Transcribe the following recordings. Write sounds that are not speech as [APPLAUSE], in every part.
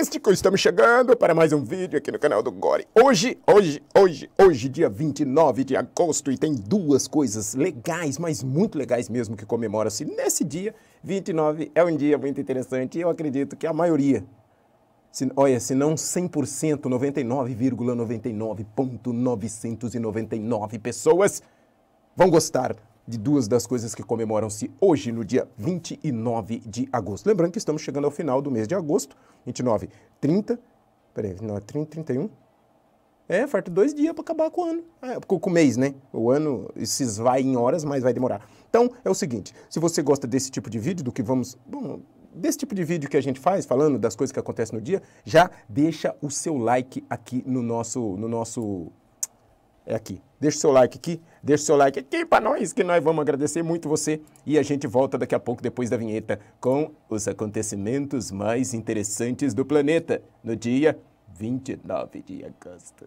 Místico, estamos chegando para mais um vídeo aqui no canal do Gore. Hoje, hoje, hoje, hoje, dia 29 de agosto, e tem duas coisas legais, mas muito legais mesmo, que comemora-se nesse dia. 29 é um dia muito interessante e eu acredito que a maioria, se, olha, se não 100%, 99,99,999 pessoas vão gostar de duas das coisas que comemoram-se hoje, no dia 29 de agosto. Lembrando que estamos chegando ao final do mês de agosto, 29, 30, peraí, não, é 30, 31? É, falta dois dias para acabar com o ano, ah, com o mês, né? O ano se esvai em horas, mas vai demorar. Então, é o seguinte, se você gosta desse tipo de vídeo, do que vamos... Bom, desse tipo de vídeo que a gente faz, falando das coisas que acontecem no dia, já deixa o seu like aqui no nosso... No nosso é aqui, Deixe seu like aqui, deixe seu like aqui para nós, que nós vamos agradecer muito você. E a gente volta daqui a pouco, depois da vinheta, com os acontecimentos mais interessantes do planeta, no dia 29 de agosto.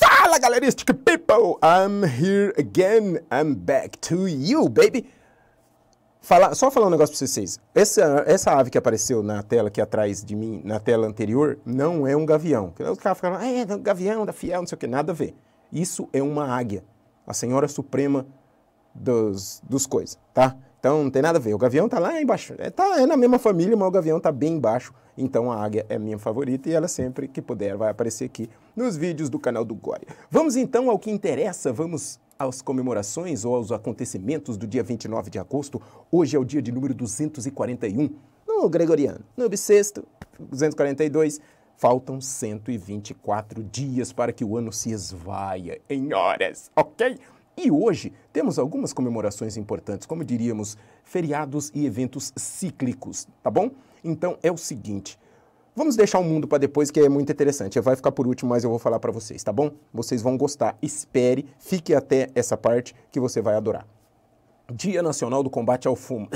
Fala, galeristic people! I'm here again. I'm back to you, baby. Fala, só falar um negócio para vocês. Essa, essa ave que apareceu na tela aqui é atrás de mim, na tela anterior, não é um gavião. os caras ficaram, ah, é, é um gavião, da fiel, não sei o que, nada a ver. Isso é uma águia, a senhora suprema dos, dos coisas, tá? Então não tem nada a ver. O gavião tá lá embaixo. É, tá, é na mesma família, mas o gavião tá bem embaixo. Então a águia é minha favorita e ela sempre que puder vai aparecer aqui nos vídeos do canal do Gore. Vamos então ao que interessa, vamos às comemorações ou aos acontecimentos do dia 29 de agosto, hoje é o dia de número 241. No gregoriano, no bissexto, 242, faltam 124 dias para que o ano se esvaia em horas, ok? E hoje temos algumas comemorações importantes, como diríamos, feriados e eventos cíclicos, tá bom? Então é o seguinte, Vamos deixar o mundo para depois, que é muito interessante. Vai ficar por último, mas eu vou falar para vocês, tá bom? Vocês vão gostar. Espere, fique até essa parte que você vai adorar. Dia Nacional do Combate ao Fumo.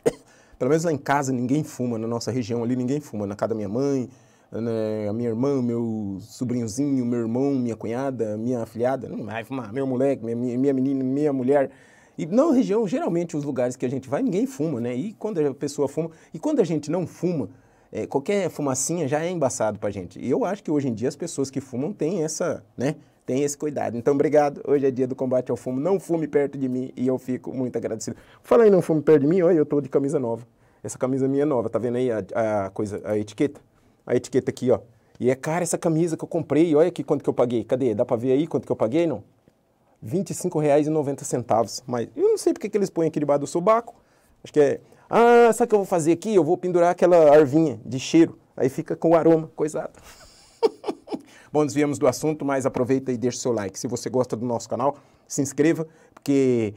[COUGHS] Pelo menos lá em casa ninguém fuma, na nossa região ali ninguém fuma. Na casa da minha mãe, né, a minha irmã, meu sobrinhozinho, meu irmão, minha cunhada, minha afilhada, não vai fumar, meu moleque, minha, minha menina, minha mulher. E na região, geralmente os lugares que a gente vai, ninguém fuma, né? E quando a pessoa fuma, e quando a gente não fuma, é, qualquer fumacinha já é embaçado para gente. E eu acho que hoje em dia as pessoas que fumam têm essa, né? Tem esse cuidado. Então, obrigado. Hoje é dia do combate ao fumo. Não fume perto de mim e eu fico muito agradecido. Fala aí, não fume perto de mim. Olha, eu tô de camisa nova. Essa camisa minha é nova. Tá vendo aí a, a coisa, a etiqueta? A etiqueta aqui, ó. E é cara essa camisa que eu comprei. Olha aqui quanto que eu paguei. Cadê? Dá para ver aí quanto que eu paguei, não? R$25,90. Mas eu não sei porque que eles põem aqui debaixo do sobaco. Acho que é ah, sabe o que eu vou fazer aqui? Eu vou pendurar aquela arvinha de cheiro. Aí fica com o aroma, coisado. [LAUGHS] Bom, desviamos do assunto, mas aproveita e deixa o seu like. Se você gosta do nosso canal, se inscreva, porque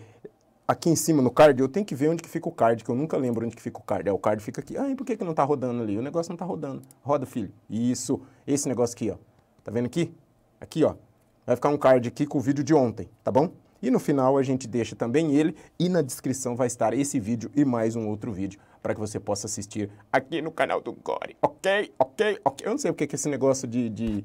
aqui em cima no card, eu tenho que ver onde que fica o card, que eu nunca lembro onde que fica o card. É, o card fica aqui. Ah, e por que, que não tá rodando ali? O negócio não tá rodando. Roda, filho. Isso. Esse negócio aqui, ó. Tá vendo aqui? Aqui, ó. Vai ficar um card aqui com o vídeo de ontem, tá bom? E no final a gente deixa também ele e na descrição vai estar esse vídeo e mais um outro vídeo para que você possa assistir aqui no canal do Gore, ok? Ok? Ok? Eu não sei porque que esse negócio de, de,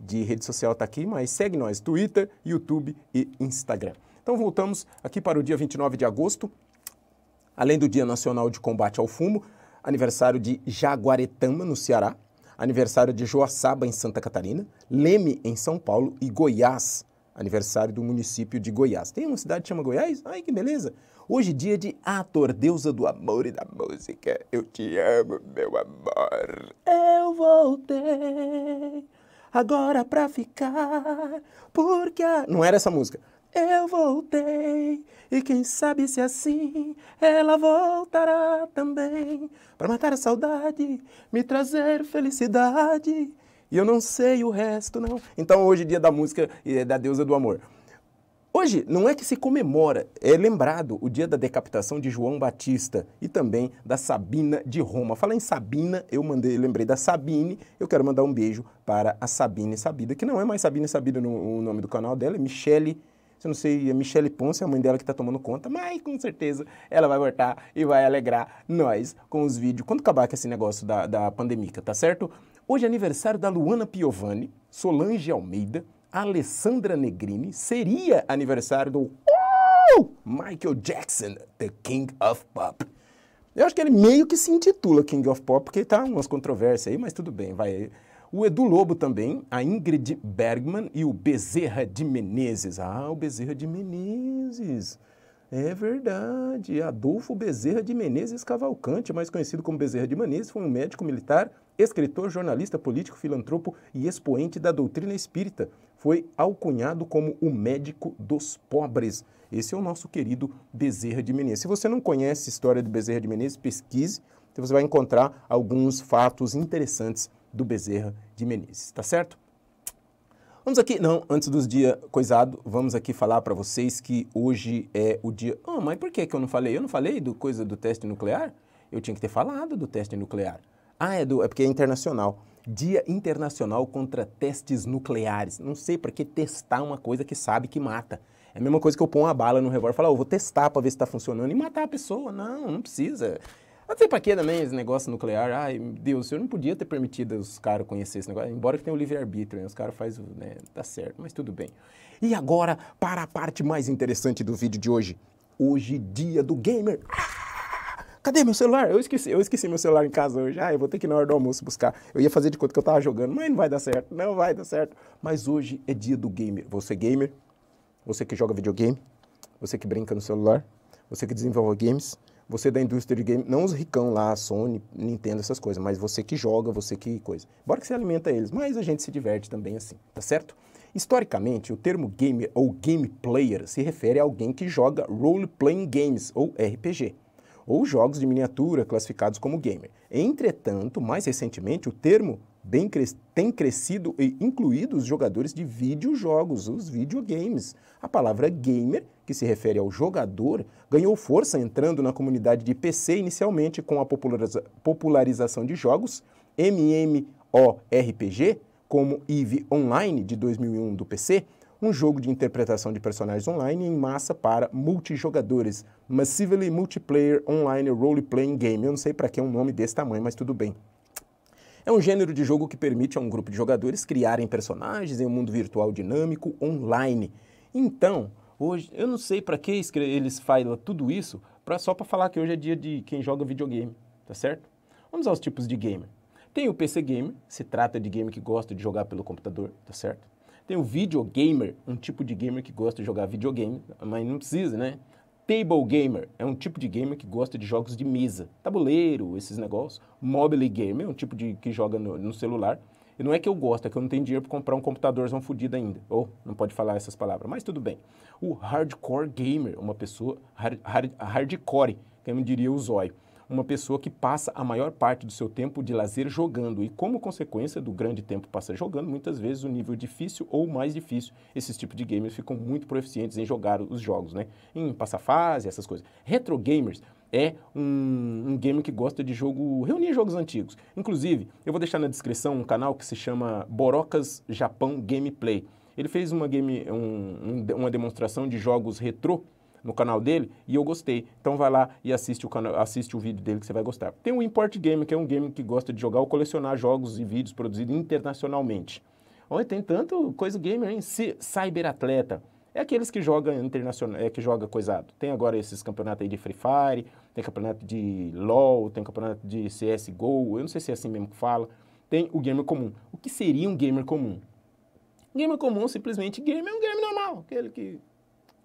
de rede social está aqui, mas segue nós, Twitter, YouTube e Instagram. Então voltamos aqui para o dia 29 de agosto, além do Dia Nacional de Combate ao Fumo, aniversário de Jaguaretama, no Ceará, aniversário de Joaçaba, em Santa Catarina, Leme, em São Paulo e Goiás, aniversário do município de Goiás. Tem uma cidade que chama Goiás? Ai, que beleza! Hoje dia de ator, deusa do amor e da música. Eu te amo, meu amor. Eu voltei agora pra ficar, porque a... Não era essa música. Eu voltei, e quem sabe se assim ela voltará também para matar a saudade, me trazer felicidade. E eu não sei o resto, não. Então hoje é dia da música é da deusa do amor. Hoje não é que se comemora, é lembrado o dia da decapitação de João Batista e também da Sabina de Roma. fala em Sabina, eu mandei, lembrei da Sabine, eu quero mandar um beijo para a Sabine Sabida, que não é mais Sabine Sabida no, o nome do canal dela, é Michele eu não sei, é Michelle Ponce, a mãe dela que está tomando conta, mas com certeza ela vai voltar e vai alegrar nós com os vídeos. Quando acabar com esse negócio da, da pandemia, tá certo? Hoje é aniversário da Luana Piovani, Solange Almeida, Alessandra Negrini. Seria aniversário do uh, Michael Jackson, The King of Pop. Eu acho que ele meio que se intitula King of Pop, porque tá umas controvérsias aí, mas tudo bem, vai. O Edu Lobo também, a Ingrid Bergman e o Bezerra de Menezes. Ah, o Bezerra de Menezes. É verdade. Adolfo Bezerra de Menezes Cavalcante, mais conhecido como Bezerra de Menezes, foi um médico militar, escritor, jornalista, político, filantropo e expoente da doutrina espírita. Foi alcunhado como o médico dos pobres. Esse é o nosso querido Bezerra de Menezes. Se você não conhece a história do Bezerra de Menezes, pesquise, você vai encontrar alguns fatos interessantes do Bezerra de Menezes, tá certo? Vamos aqui, não, antes dos dias coisado, vamos aqui falar para vocês que hoje é o dia. Ah, oh, mas por que, que eu não falei? Eu não falei do coisa do teste nuclear? Eu tinha que ter falado do teste nuclear. Ah, é, do, é porque é internacional. Dia Internacional contra Testes Nucleares. Não sei para que testar uma coisa que sabe que mata. É a mesma coisa que eu pôr uma bala no revólver e falar, oh, vou testar para ver se está funcionando e matar a pessoa. Não, não precisa. Até pra quê também esse negócio nuclear? Ai, Deus, o senhor não podia ter permitido os caras conhecer esse negócio, embora que tenha o livre-arbítrio, né? Os caras fazem, né? Tá certo, mas tudo bem. E agora, para a parte mais interessante do vídeo de hoje. Hoje, dia do gamer. Ah! cadê meu celular? Eu esqueci, eu esqueci meu celular em casa hoje. Ah, eu vou ter que ir na hora do almoço buscar. Eu ia fazer de conta que eu tava jogando, mas não vai dar certo, não vai dar certo. Mas hoje é dia do gamer. Você é gamer, você que joga videogame, você que brinca no celular, você que desenvolve games, você da indústria de game, não os ricão lá, Sony, Nintendo, essas coisas, mas você que joga, você que coisa. Embora que você alimenta eles, mas a gente se diverte também assim, tá certo? Historicamente, o termo gamer ou game player se refere a alguém que joga role-playing games ou RPG, ou jogos de miniatura classificados como gamer. Entretanto, mais recentemente, o termo tem crescido e incluído os jogadores de videojogos, os videogames. A palavra gamer, que se refere ao jogador, ganhou força entrando na comunidade de PC inicialmente com a popularização de jogos MMORPG, como EVE Online de 2001 do PC, um jogo de interpretação de personagens online em massa para multijogadores, Massively Multiplayer Online Role Playing Game. Eu não sei para que é um nome desse tamanho, mas tudo bem. É um gênero de jogo que permite a um grupo de jogadores criarem personagens em um mundo virtual dinâmico online. Então, hoje, eu não sei para que eles falam tudo isso, pra, só para falar que hoje é dia de quem joga videogame, tá certo? Vamos aos tipos de gamer. Tem o PC gamer, se trata de gamer que gosta de jogar pelo computador, tá certo? Tem o videogamer, um tipo de gamer que gosta de jogar videogame, mas não precisa, né? Table gamer é um tipo de gamer que gosta de jogos de mesa, tabuleiro, esses negócios. Mobile gamer é um tipo de que joga no, no celular. E não é que eu gosto, é que eu não tenho dinheiro para comprar um computadorzão fodido ainda. Ou oh, não pode falar essas palavras, mas tudo bem. O hardcore gamer, uma pessoa hard, hard, hardcore, quem diria o zóio uma pessoa que passa a maior parte do seu tempo de lazer jogando e, como consequência do grande tempo passado jogando, muitas vezes o nível difícil ou mais difícil, esses tipos de gamers ficam muito proficientes em jogar os jogos, né? Em passar fase, essas coisas. Retro gamers é um, um gamer que gosta de jogo, reunir jogos antigos. Inclusive, eu vou deixar na descrição um canal que se chama Borocas Japão Gameplay. Ele fez uma, game, um, um, uma demonstração de jogos retro no canal dele e eu gostei. Então vai lá e assiste o, canal, assiste o vídeo dele que você vai gostar. Tem o Import Game, que é um game que gosta de jogar ou colecionar jogos e vídeos produzidos internacionalmente. Olha, tem tanto coisa gamer, hein? Cyberatleta. É aqueles que jogam internacional, é que joga coisado. Tem agora esses campeonatos aí de Free Fire, tem campeonato de LoL, tem campeonato de CSGO, eu não sei se é assim mesmo que fala. Tem o gamer comum. O que seria um gamer comum? Gamer comum, simplesmente, gamer é um game normal, aquele que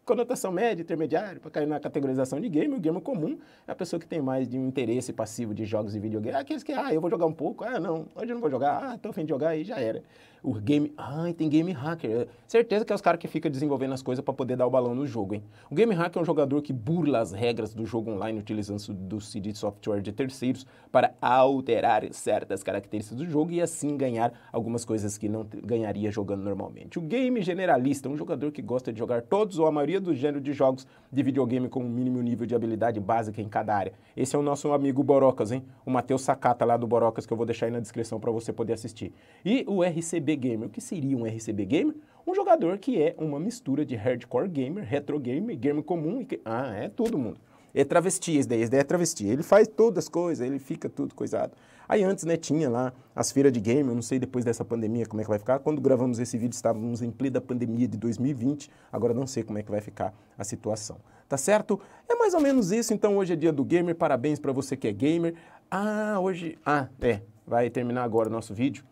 conotação média, intermediária, para cair na categorização de game. O gamer comum é a pessoa que tem mais de um interesse passivo de jogos e videogames. Aqueles que, ah, eu vou jogar um pouco, ah, não, hoje eu não vou jogar, ah, estou afim de jogar, e já era o game. Ai, tem game hacker. Certeza que é os caras que ficam desenvolvendo as coisas para poder dar o balão no jogo, hein? O game hacker é um jogador que burla as regras do jogo online utilizando do CD software de terceiros para alterar certas características do jogo e assim ganhar algumas coisas que não ganharia jogando normalmente. O game generalista é um jogador que gosta de jogar todos ou a maioria dos gêneros de jogos de videogame com um mínimo nível de habilidade básica em cada área. Esse é o nosso amigo Borocas, hein? O Matheus Sacata lá do Borocas que eu vou deixar aí na descrição para você poder assistir. E o RCB Gamer. O que seria um RCB Gamer? Um jogador que é uma mistura de hardcore gamer, retro gamer, gamer comum e... Que... Ah, é todo mundo. É travesti, esse daí, esse daí é travesti. Ele faz todas as coisas, ele fica tudo coisado. Aí antes, né, tinha lá as feiras de game, eu não sei depois dessa pandemia como é que vai ficar. Quando gravamos esse vídeo, estávamos em plena pandemia de 2020, agora não sei como é que vai ficar a situação. Tá certo? É mais ou menos isso, então hoje é dia do gamer, parabéns para você que é gamer. Ah, hoje... Ah, é, vai terminar agora o nosso vídeo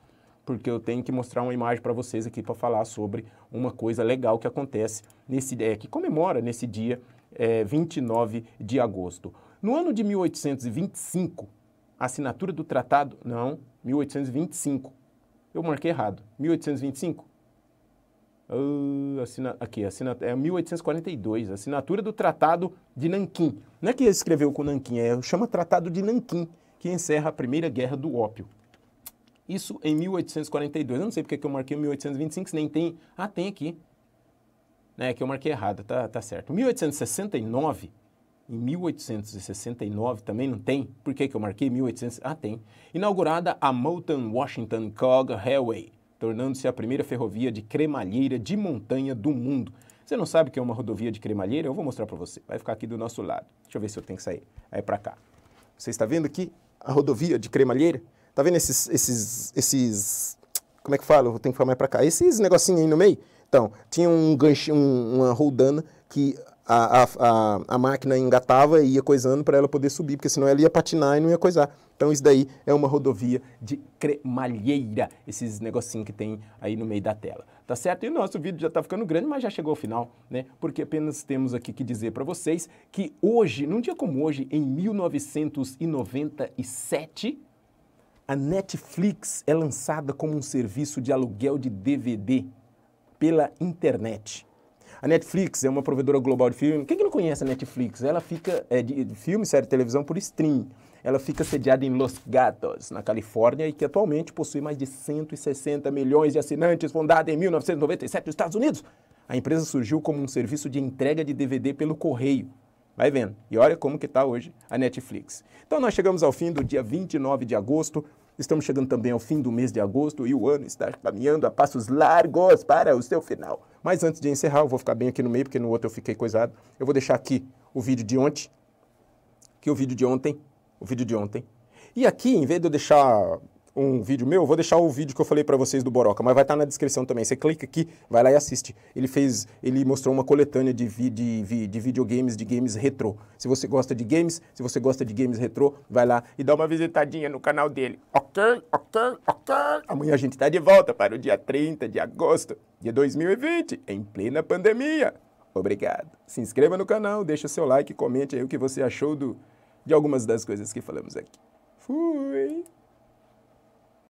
porque eu tenho que mostrar uma imagem para vocês aqui para falar sobre uma coisa legal que acontece nesse é, que comemora nesse dia é, 29 de agosto. No ano de 1825, a assinatura do tratado. Não, 1825. Eu marquei errado. 1825? Uh, ah, assina, aqui, assina, é 1842, assinatura do Tratado de Nanquim. Não é que ele escreveu com Nanquim, é, chama Tratado de Nanquim, que encerra a Primeira Guerra do Ópio. Isso em 1842. Eu não sei porque que eu marquei 1825, se nem tem. Ah, tem aqui. Né, que eu marquei errado, tá, tá certo. 1869, em 1869 também não tem. Por que, que eu marquei 1800? Ah, tem. Inaugurada a Moulton Washington Cog Railway, tornando-se a primeira ferrovia de cremalheira de montanha do mundo. Você não sabe o que é uma rodovia de cremalheira? Eu vou mostrar para você. Vai ficar aqui do nosso lado. Deixa eu ver se eu tenho que sair. Aí é para cá. Você está vendo aqui a rodovia de cremalheira? Tá vendo esses, esses, esses, como é que fala? Eu tenho que falar mais para cá. Esses negocinho aí no meio? Então, tinha um gancho, um, uma roldana que a, a, a, máquina engatava e ia coisando para ela poder subir, porque senão ela ia patinar e não ia coisar. Então isso daí é uma rodovia de cremalheira, esses negocinho que tem aí no meio da tela. Tá certo? E o nosso vídeo já está ficando grande, mas já chegou ao final, né? Porque apenas temos aqui que dizer para vocês que hoje, num dia como hoje, em 1997, a Netflix é lançada como um serviço de aluguel de DVD pela internet. A Netflix é uma provedora global de filme. Quem que não conhece a Netflix? Ela fica é, de, de filme, série, televisão por stream. Ela fica sediada em Los Gatos, na Califórnia, e que atualmente possui mais de 160 milhões de assinantes, fundada em 1997 nos Estados Unidos. A empresa surgiu como um serviço de entrega de DVD pelo correio Vai vendo. E olha como que está hoje a Netflix. Então nós chegamos ao fim do dia 29 de agosto. Estamos chegando também ao fim do mês de agosto e o ano está caminhando a passos largos para o seu final. Mas antes de encerrar, eu vou ficar bem aqui no meio, porque no outro eu fiquei coisado. Eu vou deixar aqui o vídeo de ontem, que o vídeo de ontem, o vídeo de ontem. E aqui, em vez de eu deixar um vídeo meu, vou deixar o vídeo que eu falei para vocês do Boroca, mas vai estar tá na descrição também. Você clica aqui, vai lá e assiste. Ele fez, ele mostrou uma coletânea de, vi, de, vi, de videogames, de games retrô. Se você gosta de games, se você gosta de games retrô, vai lá e dá uma visitadinha no canal dele. Ok, ok, ok. Amanhã a gente tá de volta para o dia 30 de agosto de 2020, em plena pandemia. Obrigado. Se inscreva no canal, deixa seu like, comente aí o que você achou do, de algumas das coisas que falamos aqui. Fui!